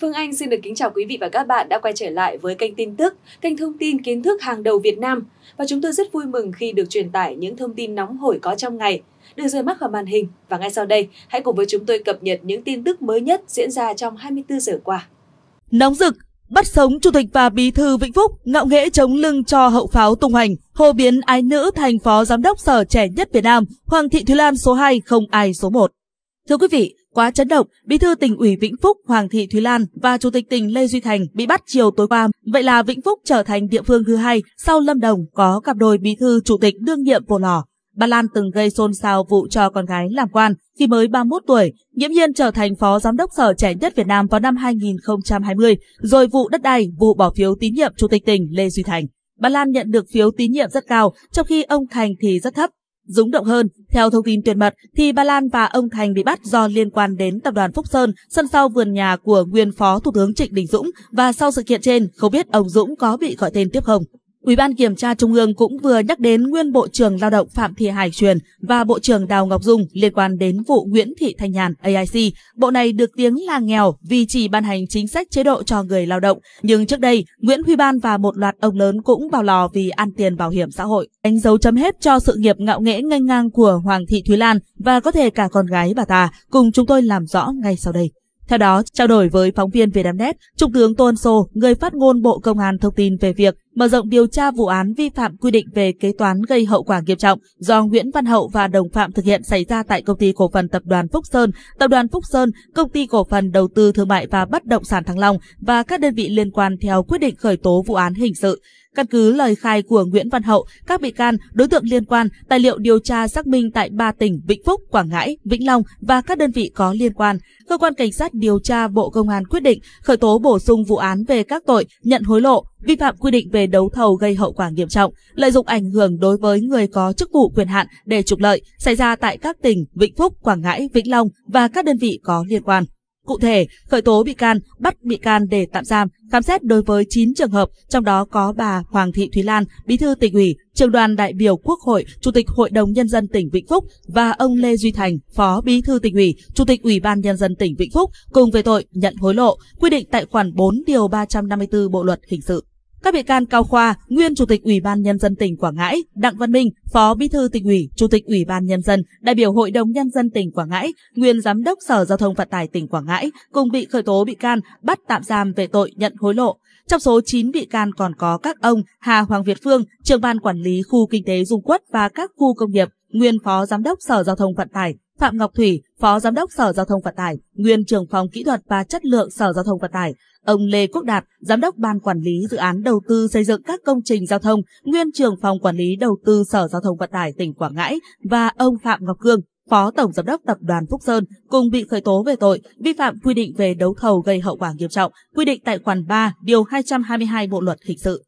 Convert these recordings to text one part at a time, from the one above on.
Phương Anh xin được kính chào quý vị và các bạn đã quay trở lại với kênh tin tức, kênh thông tin kiến thức hàng đầu Việt Nam. Và chúng tôi rất vui mừng khi được truyền tải những thông tin nóng hổi có trong ngày, được rời mắt khỏi màn hình. Và ngay sau đây, hãy cùng với chúng tôi cập nhật những tin tức mới nhất diễn ra trong 24 giờ qua. Nóng rực, bắt sống Chủ tịch và Bí thư Vĩnh Phúc ngạo nghễ chống lưng cho hậu pháo tung hành, hồ biến ái nữ thành phó giám đốc sở trẻ nhất Việt Nam, Hoàng Thị Thúy Lan số 2, không ai số 1. Thưa quý vị, Quá chấn động, Bí thư tỉnh ủy Vĩnh Phúc Hoàng Thị Thúy Lan và Chủ tịch tỉnh Lê Duy Thành bị bắt chiều tối qua. Vậy là Vĩnh Phúc trở thành địa phương thứ hai sau Lâm Đồng có cặp đôi bí thư chủ tịch đương nhiệm Pồ Lò. Bà Lan từng gây xôn xao vụ cho con gái làm quan khi mới 31 tuổi, nhiễm nhiên trở thành phó giám đốc sở trẻ nhất Việt Nam vào năm 2020, rồi vụ đất đai, vụ bỏ phiếu tín nhiệm chủ tịch tỉnh Lê Duy Thành. Bà Lan nhận được phiếu tín nhiệm rất cao, trong khi ông Thành thì rất thấp. Dũng động hơn, theo thông tin tuyệt mật thì bà Lan và ông Thành bị bắt do liên quan đến tập đoàn Phúc Sơn, sân sau vườn nhà của nguyên phó Thủ tướng Trịnh Đình Dũng và sau sự kiện trên không biết ông Dũng có bị gọi tên tiếp không. Ủy ban kiểm tra Trung ương cũng vừa nhắc đến nguyên Bộ trưởng Lao động Phạm Thị Hải Truyền và Bộ trưởng Đào Ngọc Dung liên quan đến vụ Nguyễn Thị Thanh Nhàn AIC. Bộ này được tiếng là nghèo vì chỉ ban hành chính sách chế độ cho người lao động. Nhưng trước đây, Nguyễn Huy Ban và một loạt ông lớn cũng vào lò vì ăn tiền bảo hiểm xã hội. Đánh dấu chấm hết cho sự nghiệp ngạo nghễ ngang ngang của Hoàng Thị Thúy Lan và có thể cả con gái bà ta cùng chúng tôi làm rõ ngay sau đây. Theo đó, trao đổi với phóng viên Vietnamnet, Trung tướng Tôn Sô, người phát ngôn Bộ Công an thông tin về việc mở rộng điều tra vụ án vi phạm quy định về kế toán gây hậu quả nghiêm trọng do Nguyễn Văn Hậu và đồng phạm thực hiện xảy ra tại công ty cổ phần tập đoàn Phúc Sơn, tập đoàn Phúc Sơn, công ty cổ phần đầu tư thương mại và bất động sản Thăng Long và các đơn vị liên quan theo quyết định khởi tố vụ án hình sự. Căn cứ lời khai của Nguyễn Văn Hậu, các bị can, đối tượng liên quan, tài liệu điều tra xác minh tại ba tỉnh Vĩnh Phúc, Quảng Ngãi, Vĩnh Long và các đơn vị có liên quan, cơ quan cảnh sát điều tra Bộ Công an quyết định khởi tố bổ sung vụ án về các tội nhận hối lộ, vi phạm quy định về đấu thầu gây hậu quả nghiêm trọng, lợi dụng ảnh hưởng đối với người có chức vụ quyền hạn để trục lợi xảy ra tại các tỉnh Vĩnh Phúc, Quảng Ngãi, Vĩnh Long và các đơn vị có liên quan. Cụ thể, khởi tố bị can, bắt bị can để tạm giam, khám xét đối với 9 trường hợp, trong đó có bà Hoàng Thị Thúy Lan, Bí thư tỉnh ủy, trường đoàn đại biểu Quốc hội, Chủ tịch Hội đồng Nhân dân tỉnh Vĩnh Phúc và ông Lê Duy Thành, Phó Bí thư tỉnh ủy, Chủ tịch Ủy ban Nhân dân tỉnh Vĩnh Phúc cùng về tội nhận hối lộ, quy định tại khoản 4 điều 354 Bộ Luật Hình sự. Các bị can Cao Khoa, nguyên Chủ tịch Ủy ban Nhân dân tỉnh Quảng Ngãi, Đặng Văn Minh, Phó Bí thư tỉnh ủy, Chủ tịch Ủy ban Nhân dân, đại biểu Hội đồng Nhân dân tỉnh Quảng Ngãi, nguyên Giám đốc Sở Giao thông Vận tải tỉnh Quảng Ngãi cùng bị khởi tố bị can bắt tạm giam về tội nhận hối lộ. Trong số 9 bị can còn có các ông Hà Hoàng Việt Phương, trưởng ban quản lý khu kinh tế Dung Quất và các khu công nghiệp, nguyên Phó Giám đốc Sở Giao thông Vận tải Phạm Ngọc Thủy, Phó Giám đốc Sở Giao thông Vận tải, nguyên trưởng phòng kỹ thuật và chất lượng Sở Giao thông Vận tải, ông Lê Quốc Đạt, Giám đốc Ban Quản lý Dự án Đầu tư xây dựng các công trình giao thông, nguyên trưởng phòng quản lý đầu tư Sở Giao thông Vận tải tỉnh Quảng Ngãi và ông Phạm Ngọc Cương, Phó Tổng Giám đốc Tập đoàn Phúc Sơn cùng bị khởi tố về tội vi phạm quy định về đấu thầu gây hậu quả nghiêm trọng, quy định tại khoản 3, điều 222 Bộ luật hình sự.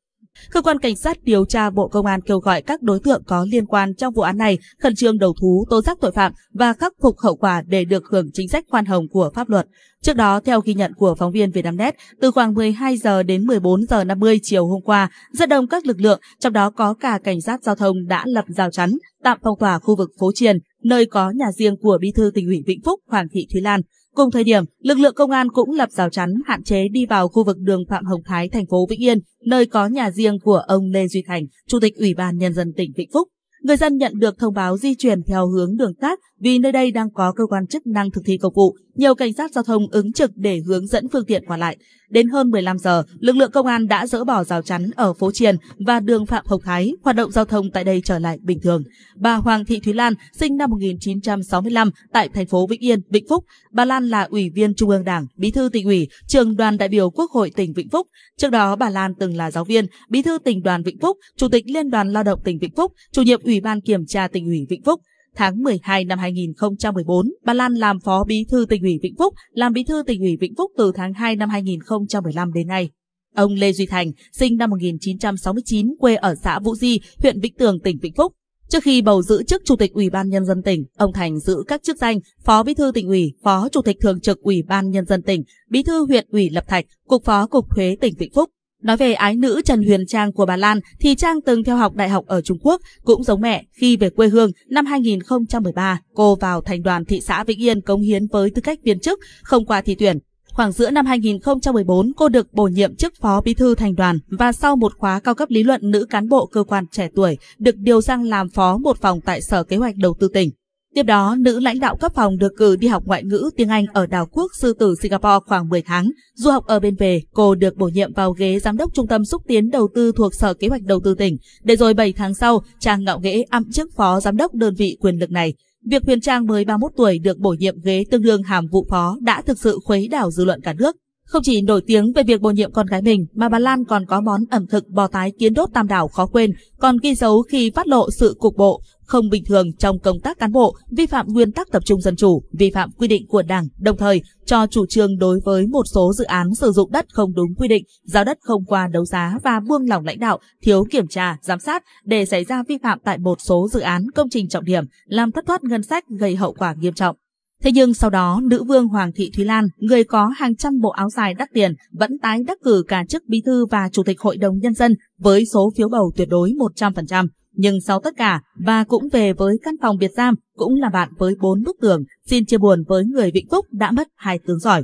Cơ quan Cảnh sát điều tra Bộ Công an kêu gọi các đối tượng có liên quan trong vụ án này khẩn trương đầu thú tố giác tội phạm và khắc phục hậu quả để được hưởng chính sách khoan hồng của pháp luật. Trước đó, theo ghi nhận của phóng viên Vietnamnet, từ khoảng 12 giờ đến 14 giờ 50 chiều hôm qua, rất đông các lực lượng, trong đó có cả cảnh sát giao thông đã lập rào chắn, tạm phong tỏa khu vực phố Triền, nơi có nhà riêng của Bí thư tỉnh ủy Vĩnh Phúc Hoàng Thị Thúy Lan. Cùng thời điểm, lực lượng công an cũng lập rào chắn hạn chế đi vào khu vực đường Phạm Hồng Thái, thành phố Vĩnh Yên, nơi có nhà riêng của ông Lê Duy Thành, Chủ tịch Ủy ban Nhân dân tỉnh Vĩnh Phúc. Người dân nhận được thông báo di chuyển theo hướng đường cát vì nơi đây đang có cơ quan chức năng thực thi công vụ, nhiều cảnh sát giao thông ứng trực để hướng dẫn phương tiện qua lại. Đến hơn 15 giờ, lực lượng công an đã dỡ bỏ rào chắn ở phố Triền và đường Phạm Hồng Thái, hoạt động giao thông tại đây trở lại bình thường. Bà Hoàng Thị Thúy Lan, sinh năm 1965 tại thành phố Vĩnh Yên, Vĩnh Phúc. Bà Lan là ủy viên Trung ương Đảng, bí thư tỉnh ủy, trường đoàn đại biểu Quốc hội tỉnh Vĩnh Phúc. Trước đó, bà Lan từng là giáo viên, bí thư tỉnh đoàn Vĩnh Phúc, chủ tịch Liên đoàn Lao động tỉnh Vĩnh Phúc, chủ nhiệm Ủy ban kiểm tra tỉnh ủy Vĩnh Phúc. Tháng 12 năm 2014, bà Lan làm Phó Bí thư tỉnh ủy Vĩnh Phúc, làm Bí thư tỉnh ủy Vĩnh Phúc từ tháng 2 năm 2015 đến nay. Ông Lê Duy Thành, sinh năm 1969, quê ở xã Vũ Di, huyện Vĩnh Tường, tỉnh Vĩnh Phúc. Trước khi bầu giữ chức Chủ tịch Ủy ban Nhân dân tỉnh, ông Thành giữ các chức danh Phó Bí thư tỉnh ủy, Phó Chủ tịch Thường trực Ủy ban Nhân dân tỉnh, Bí thư huyện ủy Lập Thạch, Cục Phó Cục Thuế tỉnh Vĩnh Phúc. Nói về ái nữ Trần Huyền Trang của bà Lan thì Trang từng theo học đại học ở Trung Quốc, cũng giống mẹ khi về quê hương năm 2013, cô vào thành đoàn thị xã Vĩnh Yên cống hiến với tư cách viên chức, không qua thi tuyển. Khoảng giữa năm 2014, cô được bổ nhiệm chức phó bí thư thành đoàn và sau một khóa cao cấp lý luận nữ cán bộ cơ quan trẻ tuổi, được điều sang làm phó một phòng tại Sở Kế hoạch Đầu tư tỉnh. Tiếp đó, nữ lãnh đạo cấp phòng được cử đi học ngoại ngữ tiếng Anh ở đảo quốc sư tử Singapore khoảng 10 tháng. Du học ở bên về, cô được bổ nhiệm vào ghế giám đốc trung tâm xúc tiến đầu tư thuộc Sở Kế hoạch Đầu tư tỉnh. Để rồi 7 tháng sau, Trang ngạo nghễ ẵm chức phó giám đốc đơn vị quyền lực này. Việc Huyền Trang mới 31 tuổi được bổ nhiệm ghế tương đương hàm vụ phó đã thực sự khuấy đảo dư luận cả nước. Không chỉ nổi tiếng về việc bổ nhiệm con gái mình mà bà Lan còn có món ẩm thực bò tái kiến đốt tam đảo khó quên, còn ghi dấu khi phát lộ sự cục bộ, không bình thường trong công tác cán bộ, vi phạm nguyên tắc tập trung dân chủ, vi phạm quy định của Đảng, đồng thời cho chủ trương đối với một số dự án sử dụng đất không đúng quy định, giao đất không qua đấu giá và buông lỏng lãnh đạo, thiếu kiểm tra, giám sát để xảy ra vi phạm tại một số dự án công trình trọng điểm, làm thất thoát ngân sách gây hậu quả nghiêm trọng. Thế nhưng sau đó, nữ vương Hoàng thị Thúy Lan, người có hàng trăm bộ áo dài đắt tiền, vẫn tái đắc cử cả chức bí thư và chủ tịch hội đồng nhân dân với số phiếu bầu tuyệt đối 100%. Nhưng sau tất cả, bà cũng về với căn phòng biệt giam, cũng là bạn với bốn bức tường, xin chia buồn với người Vĩnh Phúc đã mất hai tướng giỏi.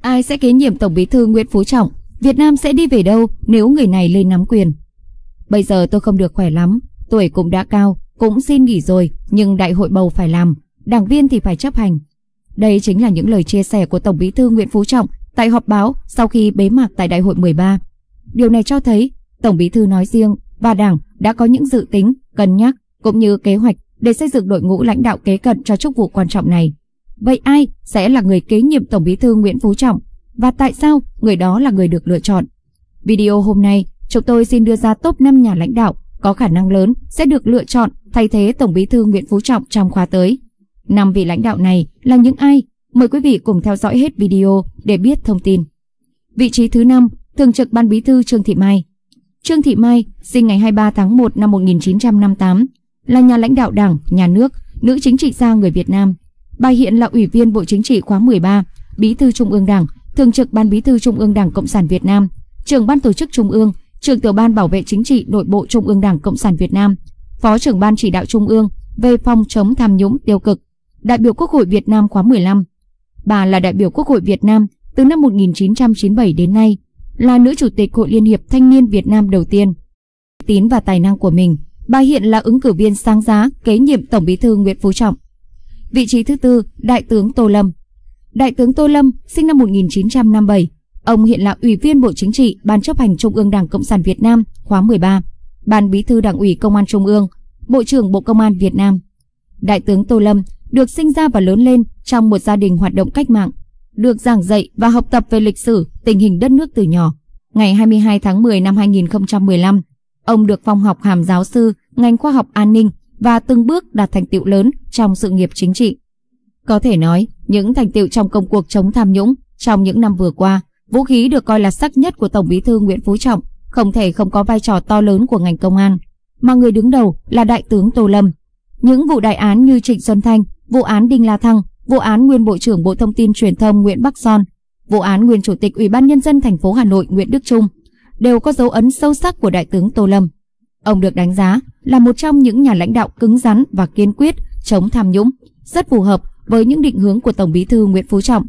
Ai sẽ kế nhiệm Tổng bí thư Nguyễn Phú Trọng? Việt Nam sẽ đi về đâu nếu người này lên nắm quyền? Bây giờ tôi không được khỏe lắm, tuổi cũng đã cao, cũng xin nghỉ rồi, nhưng đại hội bầu phải làm, đảng viên thì phải chấp hành. Đây chính là những lời chia sẻ của Tổng Bí thư Nguyễn Phú Trọng tại họp báo sau khi bế mạc tại đại hội 13. Điều này cho thấy Tổng Bí thư nói riêng và Đảng đã có những dự tính, cân nhắc cũng như kế hoạch để xây dựng đội ngũ lãnh đạo kế cận cho chức vụ quan trọng này. Vậy ai sẽ là người kế nhiệm Tổng Bí thư Nguyễn Phú Trọng và tại sao người đó là người được lựa chọn? Video hôm nay, chúng tôi xin đưa ra top 5 nhà lãnh đạo có khả năng lớn sẽ được lựa chọn thay thế Tổng Bí thư Nguyễn Phú Trọng trong khóa tới. Năm vị lãnh đạo này là những ai? Mời quý vị cùng theo dõi hết video để biết thông tin. Vị trí thứ 5, Thường trực Ban Bí thư Trương Thị Mai. Trương Thị Mai, sinh ngày 23 tháng 1 năm 1958, là nhà lãnh đạo Đảng, nhà nước, nữ chính trị gia người Việt Nam. Bà hiện là Ủy viên Bộ Chính trị khóa 13, Bí thư Trung ương Đảng, Thường trực Ban Bí thư Trung ương Đảng Cộng sản Việt Nam, trưởng Ban Tổ chức Trung ương, trưởng tiểu ban bảo vệ chính trị nội bộ Trung ương Đảng Cộng sản Việt Nam, Phó trưởng ban chỉ đạo Trung ương về phòng chống tham nhũng tiêu cực, đại biểu Quốc hội Việt Nam khóa 15. Bà là đại biểu Quốc hội Việt Nam từ năm 1997 đến nay, là nữ chủ tịch Hội Liên hiệp Thanh niên Việt Nam đầu tiên. Tín và tài năng của mình, bà hiện là ứng cử viên sáng giá kế nhiệm Tổng Bí thư Nguyễn Phú Trọng. Vị trí thứ tư, Đại tướng Tô Lâm. Đại tướng Tô Lâm, sinh năm 1957, ông hiện là Ủy viên Bộ Chính trị, Ban chấp hành Trung ương Đảng Cộng sản Việt Nam khóa 13. Ban Bí thư Đảng ủy Công an Trung ương, Bộ trưởng Bộ Công an Việt Nam. Đại tướng Tô Lâm được sinh ra và lớn lên trong một gia đình hoạt động cách mạng, được giảng dạy và học tập về lịch sử, tình hình đất nước từ nhỏ. Ngày 22 tháng 10 năm 2015, ông được phong học hàm giáo sư ngành khoa học an ninh và từng bước đạt thành tựu lớn trong sự nghiệp chính trị. Có thể nói, những thành tựu trong công cuộc chống tham nhũng trong những năm vừa qua, vũ khí được coi là sắc nhất của Tổng Bí thư Nguyễn Phú Trọng không thể không có vai trò to lớn của ngành công an, mà người đứng đầu là Đại tướng Tô Lâm. Những vụ đại án như Trịnh Xuân Thanh, vụ án Đinh La Thăng, vụ án nguyên Bộ trưởng Bộ Thông tin Truyền thông Nguyễn Bắc Son, vụ án nguyên Chủ tịch Ủy ban Nhân dân thành phố Hà Nội Nguyễn Đức Trung đều có dấu ấn sâu sắc của Đại tướng Tô Lâm. Ông được đánh giá là một trong những nhà lãnh đạo cứng rắn và kiên quyết chống tham nhũng, rất phù hợp với những định hướng của Tổng bí thư Nguyễn Phú Trọng.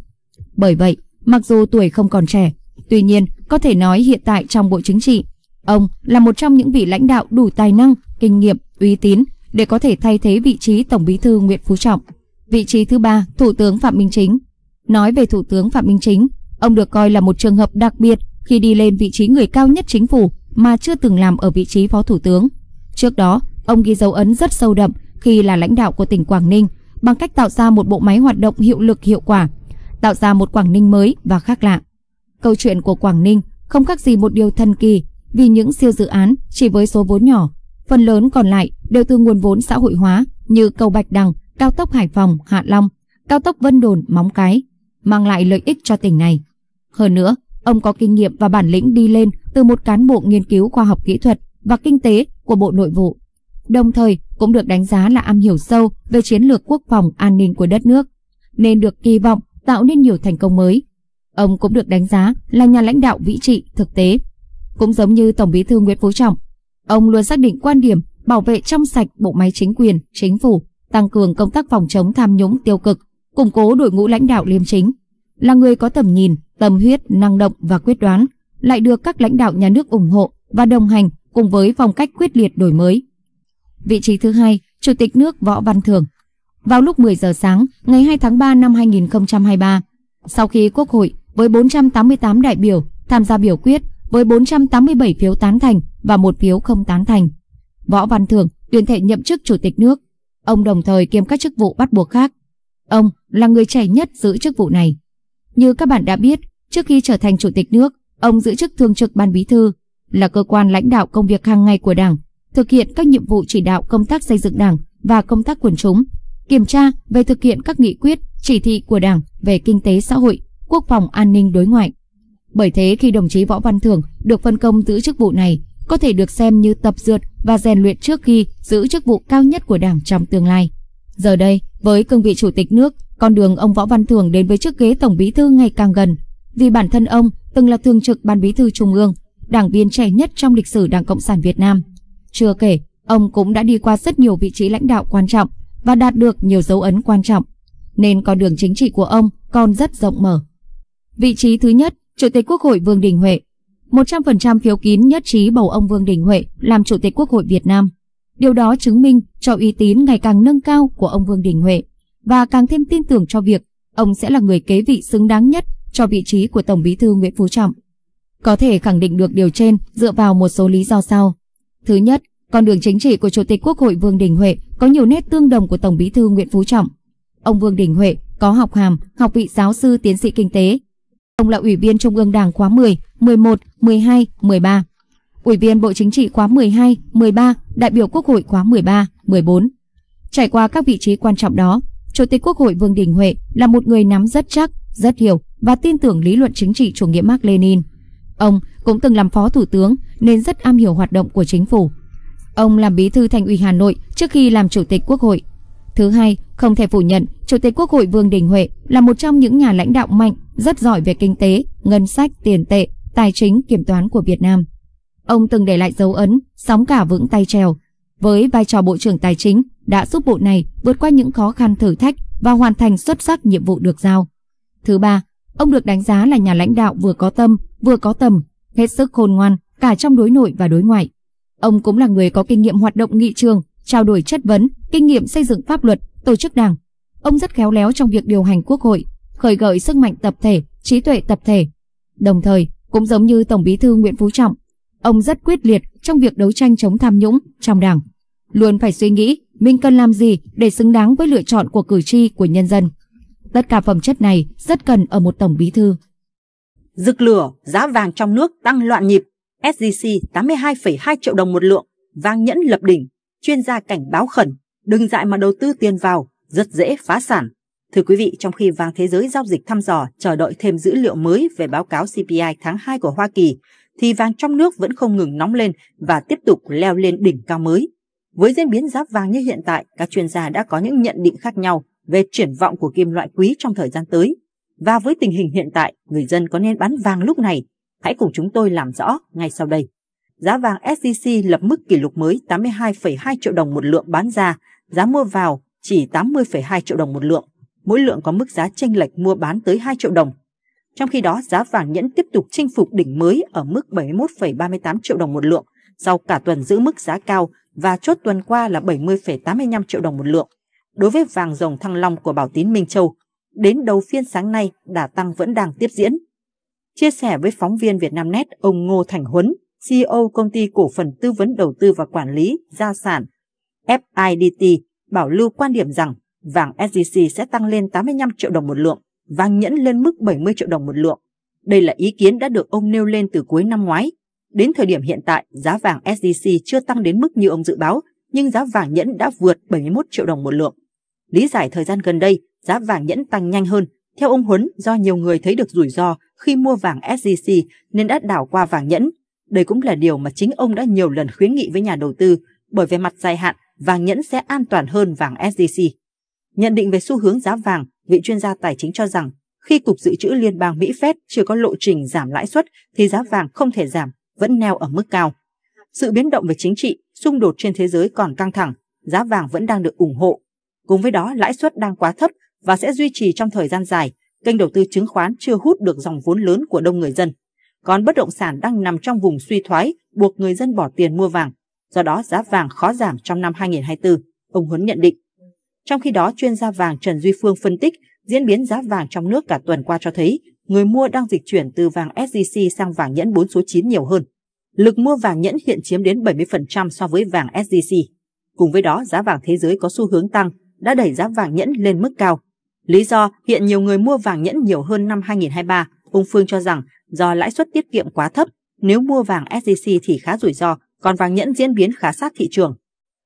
Bởi vậy, mặc dù tuổi không còn trẻ, tuy nhiên có thể nói hiện tại trong Bộ Chính trị, ông là một trong những vị lãnh đạo đủ tài năng, kinh nghiệm, uy tín để có thể thay thế vị trí Tổng Bí thư Nguyễn Phú Trọng. Vị trí thứ ba, Thủ tướng Phạm Minh Chính. Nói về Thủ tướng Phạm Minh Chính, ông được coi là một trường hợp đặc biệt khi đi lên vị trí người cao nhất chính phủ mà chưa từng làm ở vị trí Phó Thủ tướng. Trước đó, ông ghi dấu ấn rất sâu đậm khi là lãnh đạo của tỉnh Quảng Ninh bằng cách tạo ra một bộ máy hoạt động hiệu lực hiệu quả, tạo ra một Quảng Ninh mới và khác lạ. Câu chuyện của Quảng Ninh không khác gì một điều thần kỳ vì những siêu dự án chỉ với số vốn nhỏ, phần lớn còn lại đều từ nguồn vốn xã hội hóa như cầu Bạch Đằng, cao tốc Hải Phòng, Hạ Long, cao tốc Vân Đồn, Móng Cái, mang lại lợi ích cho tỉnh này. Hơn nữa, ông có kinh nghiệm và bản lĩnh đi lên từ một cán bộ nghiên cứu khoa học kỹ thuật và kinh tế của Bộ Nội vụ, đồng thời cũng được đánh giá là am hiểu sâu về chiến lược quốc phòng an ninh của đất nước, nên được kỳ vọng tạo nên nhiều thành công mới Ông cũng được đánh giá là nhà lãnh đạo vĩ trị, thực tế. Cũng giống như Tổng bí thư Nguyễn Phú Trọng, ông luôn xác định quan điểm bảo vệ trong sạch bộ máy chính quyền, chính phủ, tăng cường công tác phòng chống tham nhũng tiêu cực, củng cố đội ngũ lãnh đạo liêm chính. Là người có tầm nhìn, tâm huyết, năng động và quyết đoán, lại được các lãnh đạo nhà nước ủng hộ và đồng hành cùng với phong cách quyết liệt đổi mới. Vị trí thứ hai, Chủ tịch nước Võ Văn thường Vào lúc 10 giờ sáng ngày 2 tháng 3 năm 2023, sau khi Quốc hội với 488 đại biểu tham gia biểu quyết với 487 phiếu tán thành và một phiếu không tán thành. Võ Văn Thưởng tuyên thệ nhậm chức Chủ tịch nước. Ông đồng thời kiêm các chức vụ bắt buộc khác. Ông là người trẻ nhất giữ chức vụ này. Như các bạn đã biết, trước khi trở thành Chủ tịch nước, ông giữ chức Thường trực Ban Bí Thư, là cơ quan lãnh đạo công việc hàng ngày của Đảng, thực hiện các nhiệm vụ chỉ đạo công tác xây dựng Đảng và công tác quần chúng, kiểm tra về thực hiện các nghị quyết, chỉ thị của Đảng về kinh tế xã hội, quốc phòng an ninh đối ngoại. Bởi thế khi đồng chí Võ Văn Thưởng được phân công giữ chức vụ này, có thể được xem như tập dượt và rèn luyện trước khi giữ chức vụ cao nhất của Đảng trong tương lai. Giờ đây, với cương vị chủ tịch nước, con đường ông Võ Văn Thưởng đến với chức ghế tổng bí thư ngày càng gần, vì bản thân ông từng là thường trực ban bí thư trung ương, đảng viên trẻ nhất trong lịch sử Đảng Cộng sản Việt Nam. Chưa kể, ông cũng đã đi qua rất nhiều vị trí lãnh đạo quan trọng và đạt được nhiều dấu ấn quan trọng, nên con đường chính trị của ông còn rất rộng mở. Vị trí thứ nhất, Chủ tịch Quốc hội Vương Đình Huệ. 100% phiếu kín nhất trí bầu ông Vương Đình Huệ làm Chủ tịch Quốc hội Việt Nam. Điều đó chứng minh cho uy tín ngày càng nâng cao của ông Vương Đình Huệ và càng thêm tin tưởng cho việc ông sẽ là người kế vị xứng đáng nhất cho vị trí của Tổng Bí thư Nguyễn Phú Trọng. Có thể khẳng định được điều trên dựa vào một số lý do sau. Thứ nhất, con đường chính trị của Chủ tịch Quốc hội Vương Đình Huệ có nhiều nét tương đồng của Tổng Bí thư Nguyễn Phú Trọng. Ông Vương Đình Huệ có học hàm, học vị giáo sư tiến sĩ kinh tế, Ông là Ủy viên Trung ương Đảng khóa 10, 11, 12, 13, Ủy viên Bộ Chính trị khóa 12, 13, đại biểu Quốc hội khóa 13, 14. Trải qua các vị trí quan trọng đó, Chủ tịch Quốc hội Vương Đình Huệ là một người nắm rất chắc, rất hiểu và tin tưởng lý luận chính trị chủ nghĩa Mark Lenin. Ông cũng từng làm phó thủ tướng nên rất am hiểu hoạt động của chính phủ. Ông làm bí thư thành ủy Hà Nội trước khi làm chủ tịch Quốc hội Thứ hai, không thể phủ nhận, Chủ tịch Quốc hội Vương Đình Huệ là một trong những nhà lãnh đạo mạnh, rất giỏi về kinh tế, ngân sách, tiền tệ, tài chính, kiểm toán của Việt Nam. Ông từng để lại dấu ấn, sóng cả vững tay trèo. Với vai trò Bộ trưởng Tài chính, đã giúp bộ này vượt qua những khó khăn thử thách và hoàn thành xuất sắc nhiệm vụ được giao. Thứ ba, ông được đánh giá là nhà lãnh đạo vừa có tâm, vừa có tầm, hết sức khôn ngoan cả trong đối nội và đối ngoại. Ông cũng là người có kinh nghiệm hoạt động nghị trường trao đổi chất vấn, kinh nghiệm xây dựng pháp luật, tổ chức đảng. Ông rất khéo léo trong việc điều hành quốc hội, khởi gợi sức mạnh tập thể, trí tuệ tập thể. Đồng thời, cũng giống như Tổng Bí thư Nguyễn Phú Trọng, ông rất quyết liệt trong việc đấu tranh chống tham nhũng trong đảng. Luôn phải suy nghĩ mình cần làm gì để xứng đáng với lựa chọn của cử tri của nhân dân. Tất cả phẩm chất này rất cần ở một Tổng Bí thư. Dực lửa, giá vàng trong nước tăng loạn nhịp, SJC 82,2 triệu đồng một lượng, vàng nhẫn lập đỉnh chuyên gia cảnh báo khẩn, đừng dại mà đầu tư tiền vào, rất dễ phá sản. Thưa quý vị, trong khi vàng thế giới giao dịch thăm dò chờ đợi thêm dữ liệu mới về báo cáo CPI tháng 2 của Hoa Kỳ, thì vàng trong nước vẫn không ngừng nóng lên và tiếp tục leo lên đỉnh cao mới. Với diễn biến giá vàng như hiện tại, các chuyên gia đã có những nhận định khác nhau về triển vọng của kim loại quý trong thời gian tới. Và với tình hình hiện tại, người dân có nên bán vàng lúc này? Hãy cùng chúng tôi làm rõ ngay sau đây giá vàng SJC lập mức kỷ lục mới 82,2 triệu đồng một lượng bán ra, giá mua vào chỉ 80,2 triệu đồng một lượng, mỗi lượng có mức giá chênh lệch mua bán tới 2 triệu đồng. Trong khi đó, giá vàng nhẫn tiếp tục chinh phục đỉnh mới ở mức 71,38 triệu đồng một lượng, sau cả tuần giữ mức giá cao và chốt tuần qua là 70,85 triệu đồng một lượng. Đối với vàng rồng thăng long của Bảo Tín Minh Châu, đến đầu phiên sáng nay đà tăng vẫn đang tiếp diễn. Chia sẻ với phóng viên Vietnamnet, ông Ngô Thành Huấn, CEO công ty cổ phần tư vấn đầu tư và quản lý gia sản FIDT bảo lưu quan điểm rằng vàng SJC sẽ tăng lên 85 triệu đồng một lượng, vàng nhẫn lên mức 70 triệu đồng một lượng. Đây là ý kiến đã được ông nêu lên từ cuối năm ngoái. Đến thời điểm hiện tại, giá vàng SJC chưa tăng đến mức như ông dự báo, nhưng giá vàng nhẫn đã vượt 71 triệu đồng một lượng. Lý giải thời gian gần đây, giá vàng nhẫn tăng nhanh hơn. Theo ông Huấn, do nhiều người thấy được rủi ro khi mua vàng SJC nên đã đảo qua vàng nhẫn, đây cũng là điều mà chính ông đã nhiều lần khuyến nghị với nhà đầu tư, bởi về mặt dài hạn, vàng nhẫn sẽ an toàn hơn vàng SJC. Nhận định về xu hướng giá vàng, vị chuyên gia tài chính cho rằng khi Cục Dự trữ Liên bang Mỹ Fed chưa có lộ trình giảm lãi suất thì giá vàng không thể giảm, vẫn neo ở mức cao. Sự biến động về chính trị, xung đột trên thế giới còn căng thẳng, giá vàng vẫn đang được ủng hộ. Cùng với đó, lãi suất đang quá thấp và sẽ duy trì trong thời gian dài, kênh đầu tư chứng khoán chưa hút được dòng vốn lớn của đông người dân còn bất động sản đang nằm trong vùng suy thoái, buộc người dân bỏ tiền mua vàng. Do đó giá vàng khó giảm trong năm 2024, ông Huấn nhận định. Trong khi đó, chuyên gia vàng Trần Duy Phương phân tích diễn biến giá vàng trong nước cả tuần qua cho thấy người mua đang dịch chuyển từ vàng SJC sang vàng nhẫn 4 số 9 nhiều hơn. Lực mua vàng nhẫn hiện chiếm đến 70% so với vàng SJC. Cùng với đó, giá vàng thế giới có xu hướng tăng, đã đẩy giá vàng nhẫn lên mức cao. Lý do hiện nhiều người mua vàng nhẫn nhiều hơn năm 2023, ông Phương cho rằng do lãi suất tiết kiệm quá thấp, nếu mua vàng SJC thì khá rủi ro, còn vàng nhẫn diễn biến khá sát thị trường.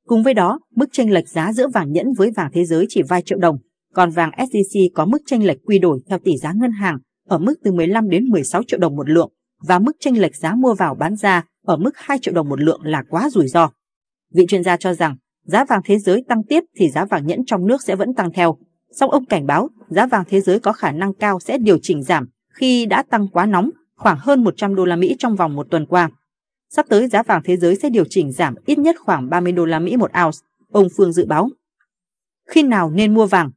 Cùng với đó, mức chênh lệch giá giữa vàng nhẫn với vàng thế giới chỉ vài triệu đồng, còn vàng SJC có mức chênh lệch quy đổi theo tỷ giá ngân hàng ở mức từ 15 đến 16 triệu đồng một lượng và mức chênh lệch giá mua vào bán ra ở mức 2 triệu đồng một lượng là quá rủi ro. Vị chuyên gia cho rằng, giá vàng thế giới tăng tiếp thì giá vàng nhẫn trong nước sẽ vẫn tăng theo. Song ông cảnh báo, giá vàng thế giới có khả năng cao sẽ điều chỉnh giảm khi đã tăng quá nóng khoảng hơn 100 đô la Mỹ trong vòng một tuần qua. Sắp tới giá vàng thế giới sẽ điều chỉnh giảm ít nhất khoảng 30 đô la Mỹ một ounce, ông Phương dự báo. Khi nào nên mua vàng?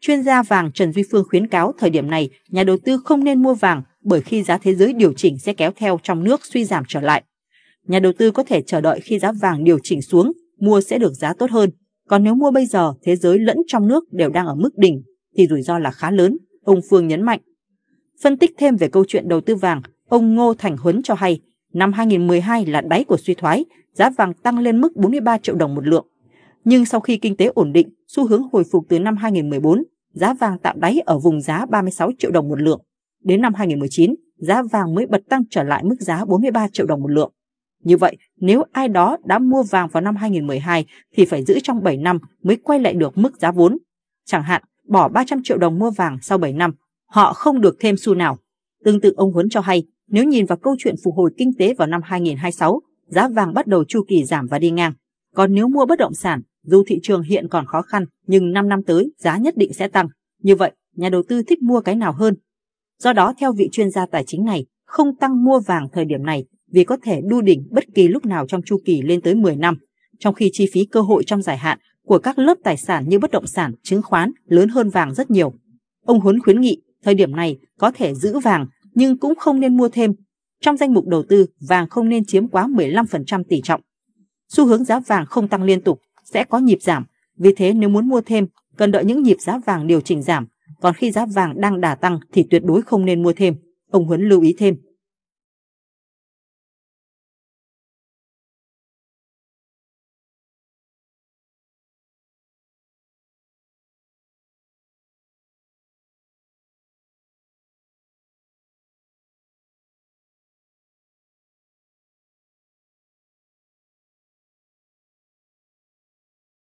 Chuyên gia vàng Trần Duy Phương khuyến cáo thời điểm này nhà đầu tư không nên mua vàng bởi khi giá thế giới điều chỉnh sẽ kéo theo trong nước suy giảm trở lại. Nhà đầu tư có thể chờ đợi khi giá vàng điều chỉnh xuống, mua sẽ được giá tốt hơn. Còn nếu mua bây giờ, thế giới lẫn trong nước đều đang ở mức đỉnh thì rủi ro là khá lớn, ông Phương nhấn mạnh. Phân tích thêm về câu chuyện đầu tư vàng, ông Ngô Thành Huấn cho hay, năm 2012 là đáy của suy thoái, giá vàng tăng lên mức 43 triệu đồng một lượng. Nhưng sau khi kinh tế ổn định, xu hướng hồi phục từ năm 2014, giá vàng tạo đáy ở vùng giá 36 triệu đồng một lượng. Đến năm 2019, giá vàng mới bật tăng trở lại mức giá 43 triệu đồng một lượng. Như vậy, nếu ai đó đã mua vàng vào năm 2012 thì phải giữ trong 7 năm mới quay lại được mức giá vốn. Chẳng hạn, bỏ 300 triệu đồng mua vàng sau 7 năm họ không được thêm xu nào. Tương tự ông Huấn cho hay, nếu nhìn vào câu chuyện phục hồi kinh tế vào năm 2026, giá vàng bắt đầu chu kỳ giảm và đi ngang. Còn nếu mua bất động sản, dù thị trường hiện còn khó khăn, nhưng 5 năm tới giá nhất định sẽ tăng. Như vậy, nhà đầu tư thích mua cái nào hơn? Do đó, theo vị chuyên gia tài chính này, không tăng mua vàng thời điểm này vì có thể đu đỉnh bất kỳ lúc nào trong chu kỳ lên tới 10 năm, trong khi chi phí cơ hội trong dài hạn của các lớp tài sản như bất động sản, chứng khoán lớn hơn vàng rất nhiều. Ông Huấn khuyến nghị Thời điểm này có thể giữ vàng nhưng cũng không nên mua thêm. Trong danh mục đầu tư, vàng không nên chiếm quá 15% tỷ trọng. Xu hướng giá vàng không tăng liên tục, sẽ có nhịp giảm. Vì thế nếu muốn mua thêm, cần đợi những nhịp giá vàng điều chỉnh giảm. Còn khi giá vàng đang đà tăng thì tuyệt đối không nên mua thêm. Ông Huấn lưu ý thêm.